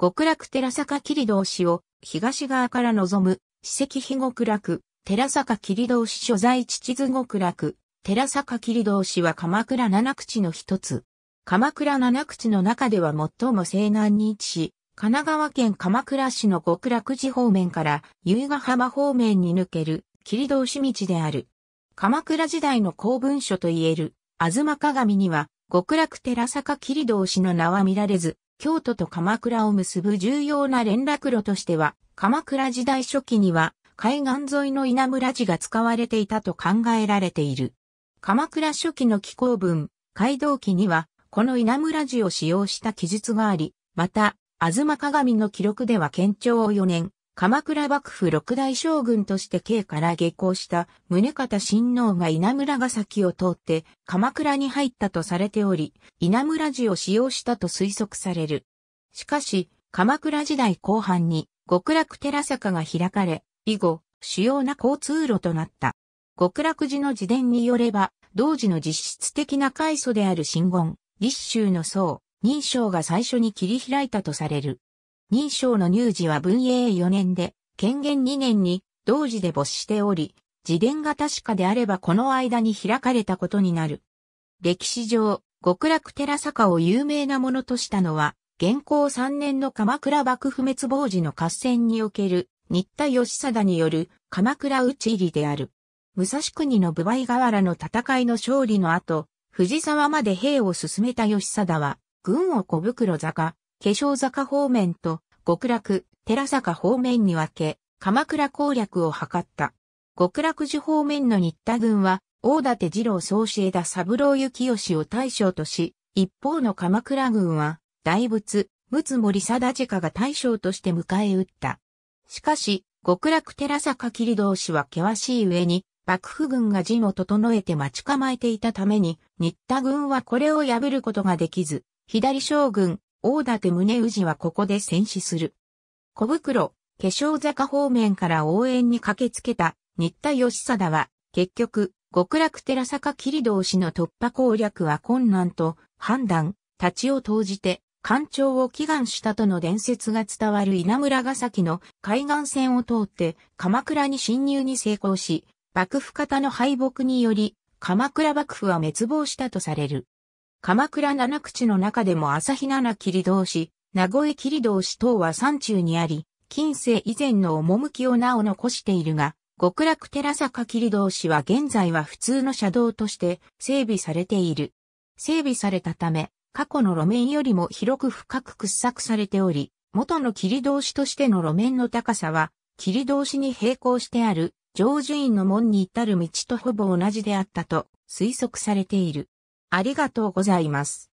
極楽寺坂切通市を東側から望む、史跡非極楽、寺坂切通市所在地地図極楽、寺坂切通市は鎌倉七口の一つ。鎌倉七口の中では最も西南に位置し、神奈川県鎌倉市の極楽寺方面から由ヶ浜方面に抜ける切通市道である。鎌倉時代の公文書といえる、吾妻鏡には、極楽寺坂切通市の名は見られず、京都と鎌倉を結ぶ重要な連絡路としては、鎌倉時代初期には海岸沿いの稲村地が使われていたと考えられている。鎌倉初期の紀行文、街道記には、この稲村地を使用した記述があり、また、吾妻鏡の記録では県庁を4年、鎌倉幕府六大将軍として京から下校した宗方親王が稲村ヶ崎を通って鎌倉に入ったとされており、稲村寺を使用したと推測される。しかし、鎌倉時代後半に極楽寺坂が開かれ、以後、主要な交通路となった。極楽寺の自伝によれば、同時の実質的な開祖である真言、立宗の僧、認証が最初に切り開いたとされる。認証の入寺は文永4年で、権限2年に同時で没しており、自伝が確かであればこの間に開かれたことになる。歴史上、極楽寺坂を有名なものとしたのは、現行3年の鎌倉幕府滅亡時の合戦における、新田義貞による鎌倉内入りである。武蔵国の部外河原の戦いの勝利の後、藤沢まで兵を進めた義貞は、軍を小袋坂、化粧坂方面と、極楽、寺坂方面に分け、鎌倉攻略を図った。極楽寺方面の新田軍は、大館二郎総司枝三郎幸義を大将とし、一方の鎌倉軍は、大仏、陸森貞家が大将として迎え撃った。しかし、極楽寺坂霧同士は険しい上に、幕府軍が陣を整えて待ち構えていたために、新田軍はこれを破ることができず、左将軍、大館宗氏はここで戦死する。小袋、化粧坂方面から応援に駆けつけた新田義貞は、結局、極楽寺坂切道氏の突破攻略は困難と判断、立ちを投じて、干潮を祈願したとの伝説が伝わる稲村ヶ崎の海岸線を通って鎌倉に侵入に成功し、幕府方の敗北により、鎌倉幕府は滅亡したとされる。鎌倉七口の中でも朝日七切通し、名古屋切通し等は山中にあり、近世以前の趣をなお残しているが、極楽寺坂切通しは現在は普通の車道として整備されている。整備されたため、過去の路面よりも広く深く掘削されており、元の切通しとしての路面の高さは、切通しに並行してある、上樹院の門に至る道とほぼ同じであったと推測されている。ありがとうございます。